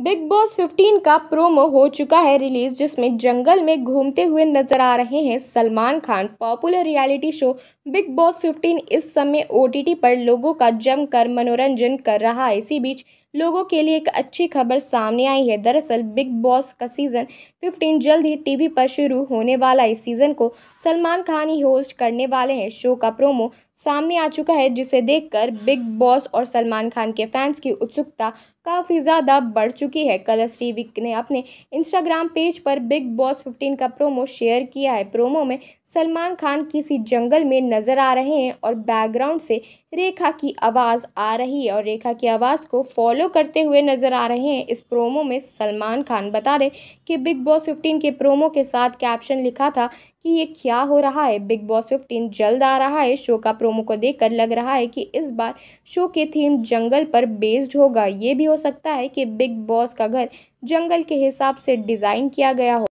big Boss 15 का promo हो चुका है रिलीज जिसमें जंगल में घूमते हुए नजर आ रहे हैं Salman Khan popular reality show Bigg Boss 15 इस समय ओटीटी पर लोगों का जमकर मनोरंजन कर रहा है इसी बीच लोगों के लिए एक अच्छी खबर सामने आई है दरअसल बिग बॉस का सीज़न 15 जल्द ही टीवी पर शुरू होने वाला इस सीज़न को सलमान खान ही होस्ट करने वाले हैं शो का प्रोमो सामने आ चुका है जिसे देखकर बिग बॉस और सलमान खान के फैंस की उत्सुकता काफ़ी ज़्यादा बढ़ चुकी है कलर्स टीवी ने अपने इंस्टाग्राम पेज पर बिग बॉस फिफ्टीन का प्रोमो शेयर किया है प्रोमो में सलमान खान किसी जंगल में नज़र आ रहे हैं और बैकग्राउंड से रेखा की आवाज़ आ रही है और रेखा की आवाज़ को फॉलो फॉलो करते हुए नजर आ रहे हैं इस प्रोमो में सलमान खान बता दें कि बिग बॉस 15 के प्रोमो के साथ कैप्शन लिखा था कि ये क्या हो रहा है बिग बॉस 15 जल्द आ रहा है शो का प्रोमो को देखकर लग रहा है कि इस बार शो के थीम जंगल पर बेस्ड होगा ये भी हो सकता है कि बिग बॉस का घर जंगल के हिसाब से डिज़ाइन किया गया हो